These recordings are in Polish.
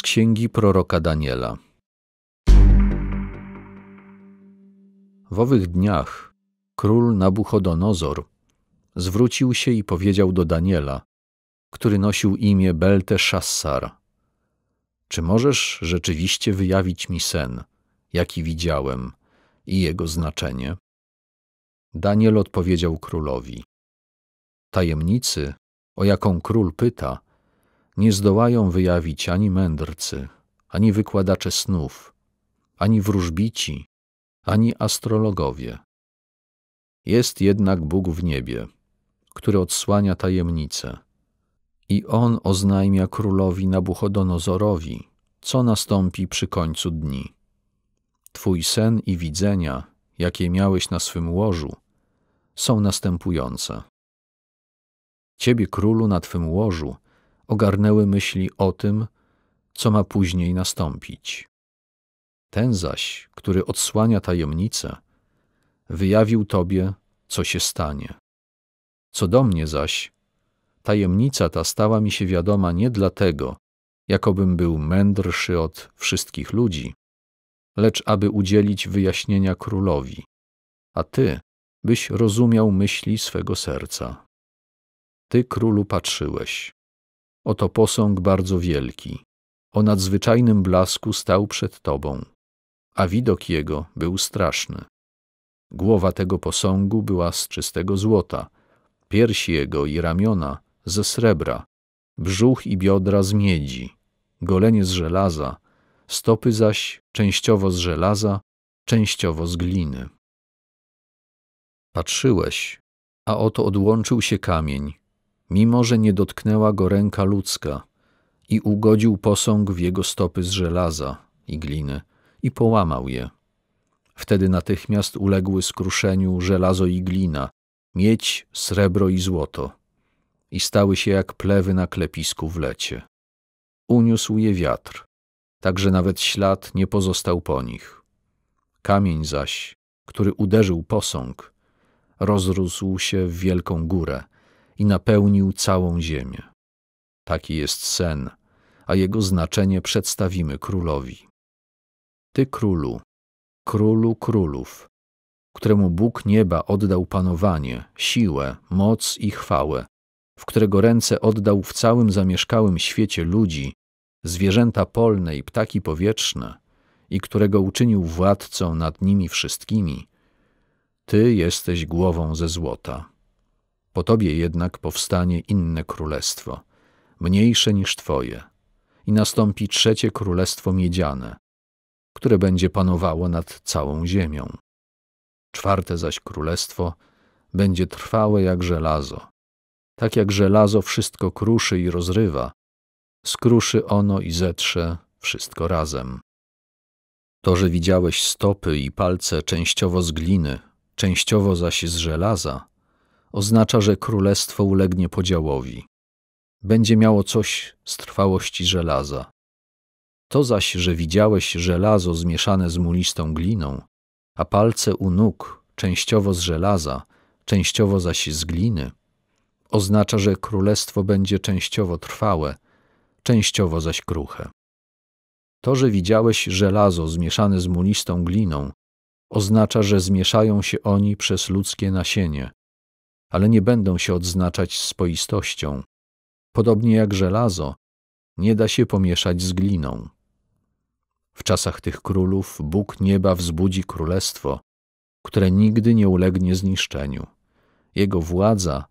z księgi proroka Daniela. W owych dniach król Nabuchodonozor zwrócił się i powiedział do Daniela, który nosił imię Belteszassar: Czy możesz rzeczywiście wyjawić mi sen, jaki widziałem, i jego znaczenie? Daniel odpowiedział królowi: Tajemnicy, o jaką król pyta, nie zdołają wyjawić ani mędrcy, ani wykładacze snów, ani wróżbici, ani astrologowie. Jest jednak Bóg w niebie, który odsłania tajemnice. I On oznajmia królowi Nabuchodonozorowi, co nastąpi przy końcu dni. Twój sen i widzenia, jakie miałeś na swym łożu, są następujące. Ciebie, królu, na twym łożu – ogarnęły myśli o tym, co ma później nastąpić. Ten zaś, który odsłania tajemnicę, wyjawił Tobie, co się stanie. Co do mnie zaś, tajemnica ta stała mi się wiadoma nie dlatego, jakobym był mędrszy od wszystkich ludzi, lecz aby udzielić wyjaśnienia królowi, a Ty byś rozumiał myśli swego serca. Ty, królu, patrzyłeś, Oto posąg bardzo wielki, o nadzwyczajnym blasku stał przed tobą, a widok jego był straszny. Głowa tego posągu była z czystego złota, piersi jego i ramiona ze srebra, brzuch i biodra z miedzi, golenie z żelaza, stopy zaś częściowo z żelaza, częściowo z gliny. Patrzyłeś, a oto odłączył się kamień, mimo że nie dotknęła go ręka ludzka, i ugodził posąg w jego stopy z żelaza i gliny i połamał je. Wtedy natychmiast uległy skruszeniu żelazo i glina, miedź, srebro i złoto, i stały się jak plewy na klepisku w lecie. Uniósł je wiatr, tak że nawet ślad nie pozostał po nich. Kamień zaś, który uderzył posąg, rozrósł się w wielką górę, i napełnił całą ziemię. Taki jest sen, a jego znaczenie przedstawimy królowi. Ty królu, królu królów, któremu Bóg nieba oddał panowanie, siłę, moc i chwałę, w którego ręce oddał w całym zamieszkałym świecie ludzi, zwierzęta polne i ptaki powietrzne, i którego uczynił władcą nad nimi wszystkimi, Ty jesteś głową ze złota. Po tobie jednak powstanie inne królestwo, mniejsze niż twoje, i nastąpi trzecie królestwo miedziane, które będzie panowało nad całą ziemią. Czwarte zaś królestwo będzie trwałe jak żelazo. Tak jak żelazo wszystko kruszy i rozrywa, skruszy ono i zetrze wszystko razem. To, że widziałeś stopy i palce częściowo z gliny, częściowo zaś z żelaza, oznacza, że królestwo ulegnie podziałowi. Będzie miało coś z trwałości żelaza. To zaś, że widziałeś żelazo zmieszane z mulistą gliną, a palce u nóg częściowo z żelaza, częściowo zaś z gliny, oznacza, że królestwo będzie częściowo trwałe, częściowo zaś kruche. To, że widziałeś żelazo zmieszane z mulistą gliną, oznacza, że zmieszają się oni przez ludzkie nasienie, ale nie będą się odznaczać spoistością. Podobnie jak żelazo, nie da się pomieszać z gliną. W czasach tych królów Bóg nieba wzbudzi królestwo, które nigdy nie ulegnie zniszczeniu. Jego władza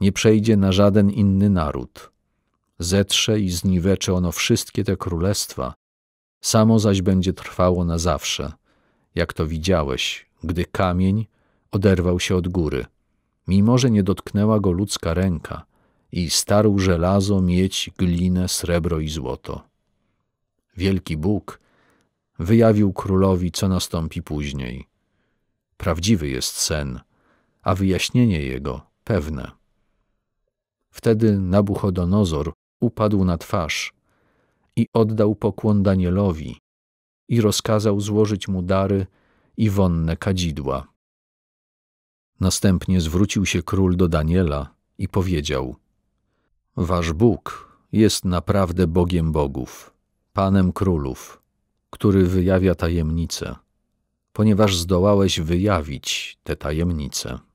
nie przejdzie na żaden inny naród. Zetrze i zniweczy ono wszystkie te królestwa, samo zaś będzie trwało na zawsze, jak to widziałeś, gdy kamień oderwał się od góry mimo że nie dotknęła go ludzka ręka i starł żelazo, miedź, glinę, srebro i złoto. Wielki Bóg wyjawił królowi, co nastąpi później. Prawdziwy jest sen, a wyjaśnienie jego pewne. Wtedy Nabuchodonozor upadł na twarz i oddał pokłon Danielowi i rozkazał złożyć mu dary i wonne kadzidła. Następnie zwrócił się król do Daniela i powiedział: Wasz Bóg jest naprawdę Bogiem Bogów, Panem Królów, który wyjawia tajemnice, ponieważ zdołałeś wyjawić te tajemnice.